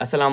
असलम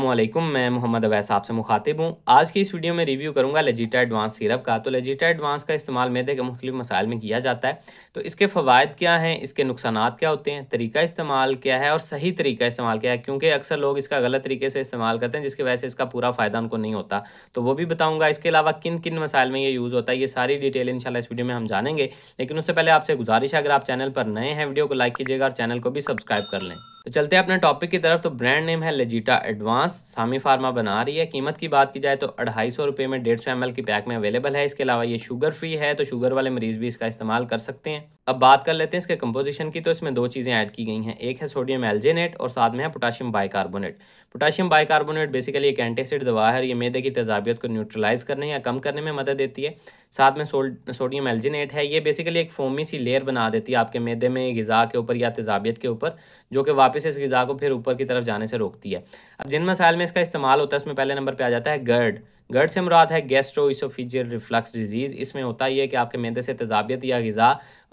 मैं मोहम्मद अवैस आपसे मुखातिब हूँ आज की इस वीडियो में रिव्यू करूँगा लजीटा एडवांस सिरप का तो लजीटा एडवांस का इस्तेमाल मैदे के मुख्तु मसाइल में किया जाता है तो इसके फ़वाद क्या हैं इसके नुकसान क्या होते हैं तरीका इस्तेमाल क्या है और सही तरीका इस्तेमाल क्या है क्योंकि अक्सर लोग इसका गलत तरीके से इस्तेमाल करते हैं जिसकी वजह से इसका पूरा फ़ायदा उनको नहीं होता तो वो भी बताऊँगा इसके अलावा किन किन मसाइल में ये यूज़ होता है ये सारी डिटेल इन इस वीडियो में हम जानेंगे लेकिन उससे पहले आपसे गुजारिश है अगर आप चैनल पर नए हैं वीडियो को लाइक कीजिएगा और चैनल को भी सब्सक्राइब कर लें तो चलते हैं अपने टॉपिक की तरफ तो ब्रांड नेम है लेजिटा एडवांस सामी फार्मा बना रही है कीमत की बात की जाए तो अढ़ाई सौ रुपये में डेढ़ सौ एम की पैक में अवेलेबल है इसके अलावा ये शुगर फ्री है तो शुगर वाले मरीज भी इसका इस्तेमाल कर सकते हैं अब बात कर लेते हैं इसके कंपोजिशन की तो इसमें दो चीज़ें ऐड की गई हैं एक है सोडियम एल्जेनेट और साथ में है potassium bicarbonate potassium bicarbonate basically एक एंटीसिड दवा है ये मैदे की तेजाबियत को न्यूट्रलाइज करने या कम करने में मदद देती है साथ में सोडियम एल्जिनेट है ये बेसिकली एक फोमी सी लेयर बना देती है आपके मैदे में गज़ा के ऊपर या तेजाबियत के ऊपर जो कि वापस इस गज़ा को फिर ऊपर की तरफ जाने से रोकती है अब जिन मसाइल में इसका इस्तेमाल होता है उसमें पहले नंबर पर आ जाता है गर्ड गर्ड से मुराद है गैस्ट्रोइसोफिजियल रिफ्लक्स डिजीज़ इसमें होता ही है कि आपके मैदे से तजाबियत या गज़ा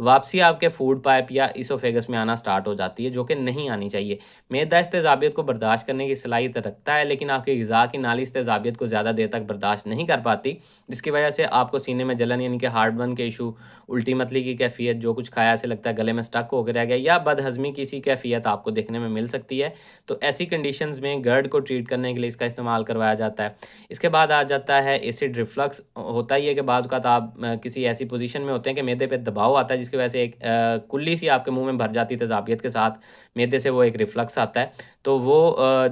वापसी आपके फूड पाइप या इसोफेगस में आना स्टार्ट हो जाती है जो कि नहीं आनी चाहिए मैदा इस तेजाबियत को बर्दाश्त करने की सलाहियत तो रखता है लेकिन आपकी गज़ा की नाली इस तेजाबियत को ज़्यादा देर तक बर्दाश्त नहीं कर पाती जिसकी वजह से आपको सीने में जलन यानी कि हार्ट बर्न के इशू उल्टी मतली की कैफियत जो कुछ खाया से लगता है गले में स्टक होकर रह गया या बदहजमी की सी कैफियत आपको देखने में मिल सकती है तो ऐसी कंडीशन में गर्ड को ट्रीट करने के लिए इसका इस्तेमाल करवाया जाता है इसके बाद आज जाता है एसिड रिफ्लक्स होता ही है कि बाज़ आप किसी ऐसी पोजीशन में होते हैं कि मैदे पे दबाव आता है जिसकी वजह से एक कुल्ली सी आपके मुंह में भर जाती है तजाबियत के साथ मैदे से वो एक रिफ्लक्स आता है तो वो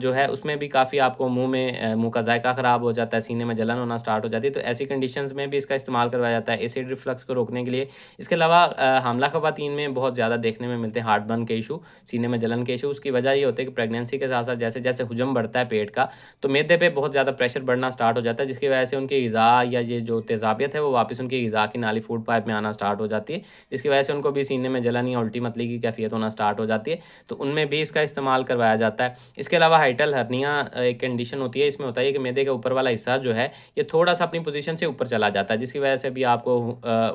जो है उसमें भी काफ़ी आपको मुँह में मुँह का जायका ख़राब हो जाता है सीने में जलन होना स्टार्ट हो जाती है तो ऐसी कंडीशन में भी इसका इस्तेमाल करवाया जाता है एसिड रिफ्लक्स को रोकने के लिए इसके अलावा हमला ख़वान में बहुत ज़्यादा देखने में मिलते हैं हार्ट बर्न के इशू सीने में जलन के इशू उसकी वजह ये होती है कि प्रेगनेंसी के साथ साथ जैसे जैसे हजम बढ़ता है पेट का तो मैदे पर बहुत ज़्यादा प्रेशर बढ़ना स्टार्ट हो जाता है जाता है जिसकी वजह से उनकी गज़ा या ये जो तेज़ाबियत है वो वापस उनकी गज़ा की नाली फूड पाइप में आना स्टार्ट हो जाती है जिसकी वजह से उनको भी सीने में जलन या उल्टी मतली की कैफियत होना स्टार्ट हो जाती है तो उनमें भी इसका इस्तेमाल करवाया जाता है इसके अलावा हाइटल हरनिया एक कंडीशन होती है इसमें होता है कि मैदे का ऊपर वाला हिस्सा जो है ये थोड़ा सा अपनी पोजीशन से ऊपर चला जाता है जिसकी वजह से भी आपको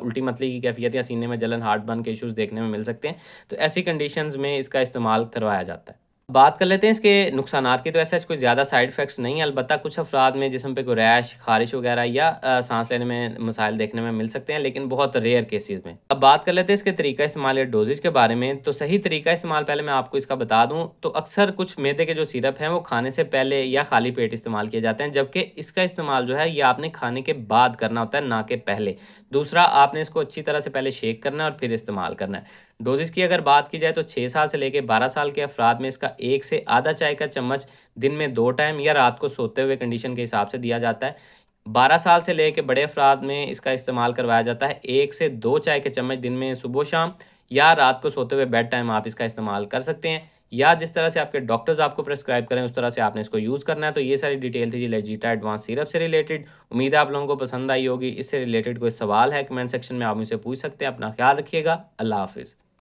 उल्टी मतली की कैफियत या सीने में जलन हार्ट बर्न के इशूज़ देखने में मिल सकते हैं तो ऐसी कंडीशन में इसका इस्तेमाल करवाया जाता है बात कर लेते हैं इसके नुकसान की तो ऐसा कोई ज़्यादा साइड इफ़ेक्ट्स नहीं है अलबत्त कुछ अफराद में जिसम पे कोई रैश खारिश वगैरह या सांस लेने में मसाइल देखने में मिल सकते हैं लेकिन बहुत रेयर केसेस में अब बात कर लेते हैं इसके तरीका इस्तेमाल या डोजेज के बारे में तो सही तरीका इस्तेमाल पहले मैं आपको इसका बता दूँ तो अक्सर कुछ मैदे के जो सिरप हैं वो खाने से पहले या खाली पेट इस्तेमाल किए जाते हैं जबकि इसका इस्तेमाल जो है ये आपने खाने के बाद करना होता है ना के पहले दूसरा आपने इसको अच्छी तरह से पहले शेक करना है और फिर इस्तेमाल करना है डोजेज की अगर बात की जाए तो छः साल से लेकर बारह साल के अफराद में इसका एक से आधा चाय का चम्मच दिन में दो टाइम या रात को सोते हुए कंडीशन के हिसाब से दिया जाता है बारह साल से लेकर बड़े अफराद में इसका इस्तेमाल करवाया जाता है एक से दो चाय के चम्मच दिन में सुबह शाम या रात को सोते हुए बेड टाइम आप इसका इस्तेमाल कर सकते हैं या जिस तरह से आपके डॉक्टर्स आपको प्रेस्क्राइब करें उस तरह से आपने इसको यूज़ करना है तो ये सारी डिटेल थी जी लेजीटा एडवांस सिरप से रिलेटेड उम्मीद है आप लोगों को पसंद आई होगी इससे रिलेटेड कोई सवाल है कमेंट सेक्शन में आप मुझसे पूछ सकते हैं अपना ख्याल रखिएगा अल्लाह हाफिज़